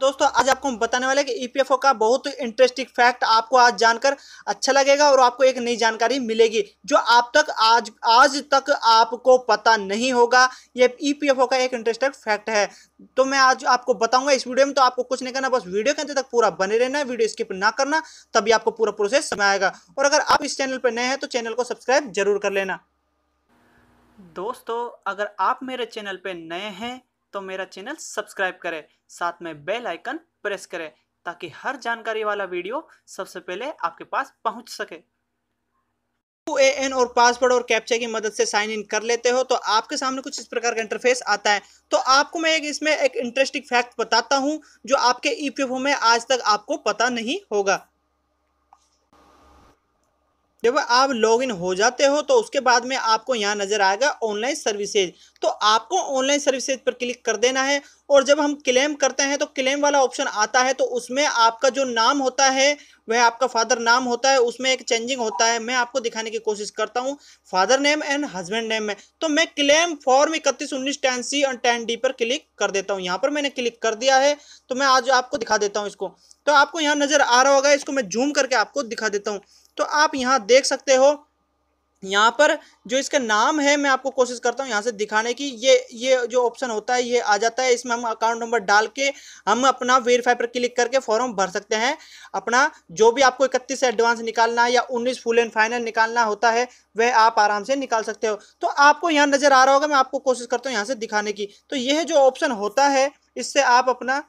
दोस्तों आज आपको हम बताने वाले कि ईपीएफओ e का बहुत इंटरेस्टिंग फैक्ट आपको आज जानकर अच्छा लगेगा और आपको एक नई जानकारी मिलेगी जो आप तक आज आज तक आपको पता नहीं होगा ये ईपीएफओ e का एक इंटरेस्टिंग फैक्ट है तो मैं आज आपको बताऊंगा इस वीडियो में तो आपको कुछ नहीं करना बस वीडियो के अंत तक पूरा बने रहना वीडियो स्किप ना करना तभी आपको पूरा प्रोसेस समय आएगा और अगर आप इस चैनल पर नए हैं तो चैनल को सब्सक्राइब जरूर कर लेना दोस्तों अगर आप मेरे चैनल पर नए हैं तो मेरा चैनल सब्सक्राइब करें साथ में बेल आइकन प्रेस करें ताकि हर जानकारी वाला वीडियो सबसे पहले आपके पास पहुंच सके यू एन और पासवर्ड और कैप्चा की मदद से साइन इन कर लेते हो तो आपके सामने कुछ इस प्रकार का इंटरफेस आता है तो आपको मैं एक इसमें एक इंटरेस्टिंग फैक्ट बताता हूं जो आपके ई e में आज तक आपको पता नहीं होगा जब आप लॉगिन हो जाते हो तो उसके बाद में आपको यहाँ नज़र आएगा ऑनलाइन सर्विसेज तो आपको ऑनलाइन सर्विसेज पर क्लिक कर देना है और जब हम क्लेम करते हैं तो क्लेम वाला ऑप्शन आता है तो उसमें आपका जो नाम होता है वह आपका फादर नाम होता है उसमें एक चेंजिंग होता है मैं आपको दिखाने की कोशिश करता हूँ father name and husband name में तो मैं क्लेम फॉर्म इकतीस उन्नीस ten C and ten D पर क्लिक कर देता हूँ यहाँ पर मैंने क्लिक कर दिया है तो मैं आज आपको दिखा देता हूँ इसको तो आपको यहाँ नज़र आ रहा होगा इसको मैं जूम करके आपको दिखा देता हूँ तो आप यहाँ देख सकते हो यहाँ पर जो इसका नाम है मैं आपको कोशिश करता हूँ यहाँ से दिखाने की ये ये जो ऑप्शन होता है ये आ जाता है इसमें हम अकाउंट नंबर डाल के हम अपना वेरीफाई पर क्लिक करके फॉर्म भर सकते हैं अपना जो भी आपको इकतीस एडवांस निकालना है या उन्नीस फुल एंड फाइनल निकालना होता है वह आप आराम से निकाल सकते हो तो आपको यहाँ नज़र आ रहा होगा मैं आपको कोशिश करता हूँ यहाँ से दिखाने की तो यह जो ऑप्शन होता है इससे आप अपना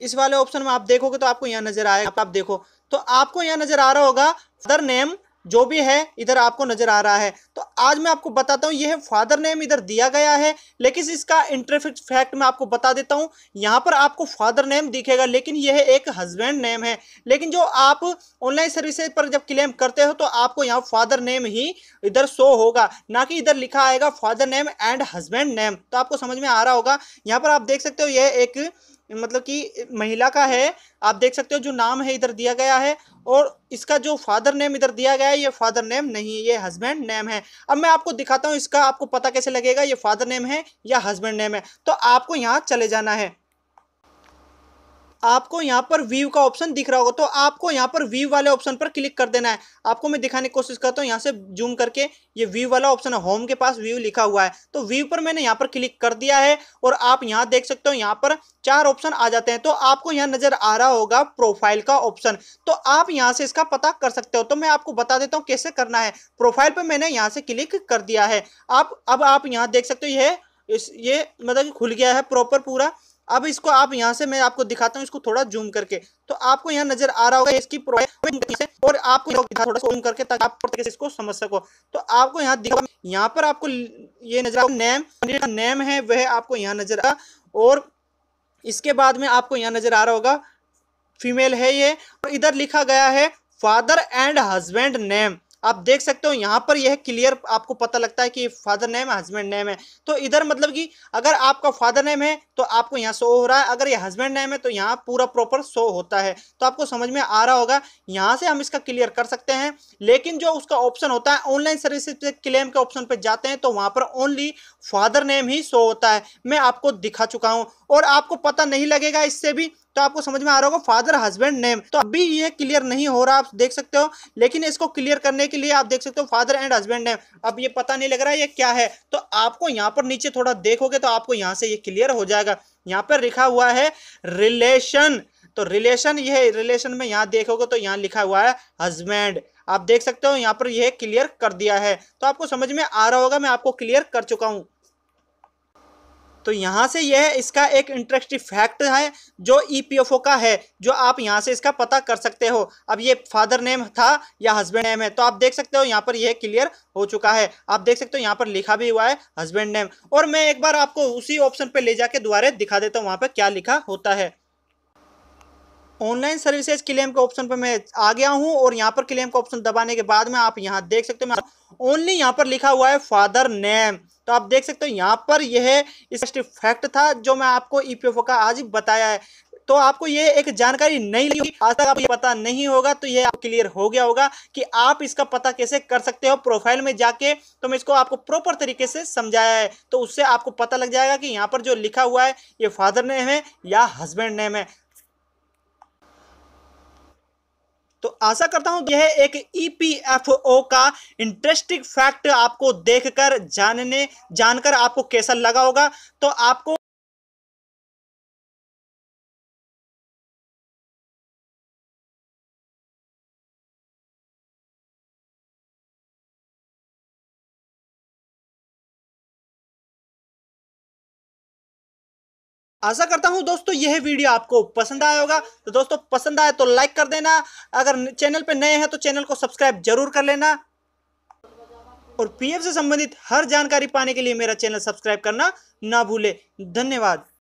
इस वाले ऑप्शन में आप देखोगे तो आपको यहाँ नजर आएगा आप, देखो तो आपको यहाँ नजर आ रहा होगा फादर नेम जो भी है इधर आपको नजर आ रहा है तो आज मैं आपको बताता हूँ यह फादर नेम इधर दिया गया है लेकिन इसका इंटरफिक्स फैक्ट मैं आपको बता देता हूँ यहाँ पर आपको फादर नेम दिखेगा लेकिन यह एक हस्बैंड नेम है लेकिन जो आप ऑनलाइन सर्विसेज पर जब क्लेम करते हो तो आपको यहाँ फादर नेम ही इधर शो होगा ना कि इधर लिखा आएगा father name and husband name तो आपको समझ में आ रहा होगा यहाँ पर आप देख सकते हो यह एक मतलब कि महिला का है आप देख सकते हो जो नाम है इधर दिया गया है और इसका जो फादर नेम इधर दिया गया है ये फादर नेम नहीं है ये हस्बैंड नेम है अब मैं आपको दिखाता हूँ इसका आपको पता कैसे लगेगा ये फादर नेम है या हस्बैंड नेम है तो आपको यहाँ चले जाना है आपको यहाँ पर व्यू का ऑप्शन दिख रहा होगा तो आपको यहाँ पर व्यू वाले ऑप्शन पर क्लिक कर देना है आपको मैं दिखाने की कोशिश करता हूँ यहाँ से जूम करके ये व्यू वाला ऑप्शन है होम के पास व्यू लिखा हुआ है तो व्यू पर मैंने यहाँ पर क्लिक कर दिया है और आप यहाँ देख सकते हो यहाँ पर चार ऑप्शन आ जाते हैं तो आपको यहाँ नजर आ रहा होगा प्रोफाइल का ऑप्शन तो आप यहाँ से इसका पता कर सकते हो तो मैं आपको बता देता हूँ कैसे करना है प्रोफाइल पर मैंने यहाँ से क्लिक कर दिया है आप अब आप यहाँ देख सकते हो यह ये मतलब खुल गया है प्रॉपर पूरा अब इसको आप यहाँ से मैं आपको दिखाता हूँ इसको थोड़ा जूम करके तो आपको यहाँ नजर आ रहा होगा इसकी और आपको थोड़ा जूम करके ताकि आप इसको समझ सको तो आपको यहाँ दिखा यहाँ पर आपको ये नजर नेम नेम है वह आपको यहाँ नजर आ और इसके बाद में आपको यहाँ नजर आ रहा होगा फीमेल है ये और इधर लिखा गया है फादर एंड हस्बैंड नेम आप देख सकते हो यहाँ पर यह क्लियर आपको पता लगता है कि फादर नेम हस्बैंड नेम है तो इधर मतलब कि अगर आपका फादर नेम है तो आपको यहाँ शो हो रहा है अगर ये हस्बैंड नेम है तो यहाँ पूरा प्रॉपर शो होता है तो आपको समझ में आ रहा होगा यहाँ से हम इसका क्लियर कर सकते हैं लेकिन जो उसका ऑप्शन होता है ऑनलाइन सर्विस क्लेम के ऑप्शन पर जाते हैं तो वहाँ पर ओनली फादर नेम ही शो होता है मैं आपको दिखा चुका हूँ और आपको पता नहीं लगेगा इससे भी तो आपको समझ में आ रहा होगा फादर हस्बैंड नेम तो अभी ये क्लियर नहीं हो रहा आप देख सकते हो लेकिन इसको क्लियर करने के लिए आप देख सकते हो फादर एंड हस्बैंड नेम अब ये पता नहीं लग रहा है ये क्या है तो आपको यहाँ पर नीचे थोड़ा देखोगे तो आपको यहाँ से ये क्लियर हो जाएगा यहाँ पर लिखा हुआ है रिलेशन तो रिलेशन ये रिलेशन में यहाँ देखोगे तो यहाँ लिखा हुआ है हस्बैंड आप देख सकते हो यहाँ पर यह क्लियर कर दिया है तो आपको समझ में आ रहा होगा मैं आपको क्लियर कर चुका हूँ तो यहाँ से यह इसका एक इंटरेस्टिंग फैक्ट है जो ईपीएफओ e का है जो आप यहाँ से इसका पता कर सकते हो अब ये फादर नेम था या हस्बैंड नेम है तो आप देख सकते हो यहाँ पर यह क्लियर हो चुका है आप देख सकते हो यहाँ पर लिखा भी हुआ है हस्बैंड नेम और मैं एक बार आपको उसी ऑप्शन पर ले जाके दोबारा दिखा देता हूँ वहाँ पर क्या लिखा होता है ऑनलाइन सर्विसेज क्लेम के ऑप्शन पर मैं आ गया हूं और यहां पर क्लेम का ऑप्शन दबाने के बाद में आप यहां देख सकते हो ओनली यहां पर लिखा हुआ है फादर नेम तो आप देख सकते हो यहाँ पर यह फैक्ट था जो मैं आपको ईपीएफओ e का आज बताया है तो आपको ये एक जानकारी नहीं लगी आज तक आपको पता नहीं होगा तो ये क्लियर हो गया होगा कि आप इसका पता कैसे कर सकते हो प्रोफाइल में जाके तो मैं इसको आपको प्रॉपर तरीके से समझाया है तो उससे आपको पता लग जाएगा कि यहाँ पर जो लिखा हुआ है ये फादर नेम है या हस्बैंड नेम है तो आशा करता हूं यह एक ईपीएफओ e का इंटरेस्टिंग फैक्ट आपको देखकर जानने जानकर आपको कैसा लगा होगा तो आपको आशा करता हूं दोस्तों यह वीडियो आपको पसंद आया होगा तो दोस्तों पसंद आए तो लाइक कर देना अगर चैनल पर नए हैं तो चैनल को सब्सक्राइब जरूर कर लेना और पीएफ से संबंधित हर जानकारी पाने के लिए मेरा चैनल सब्सक्राइब करना ना भूले धन्यवाद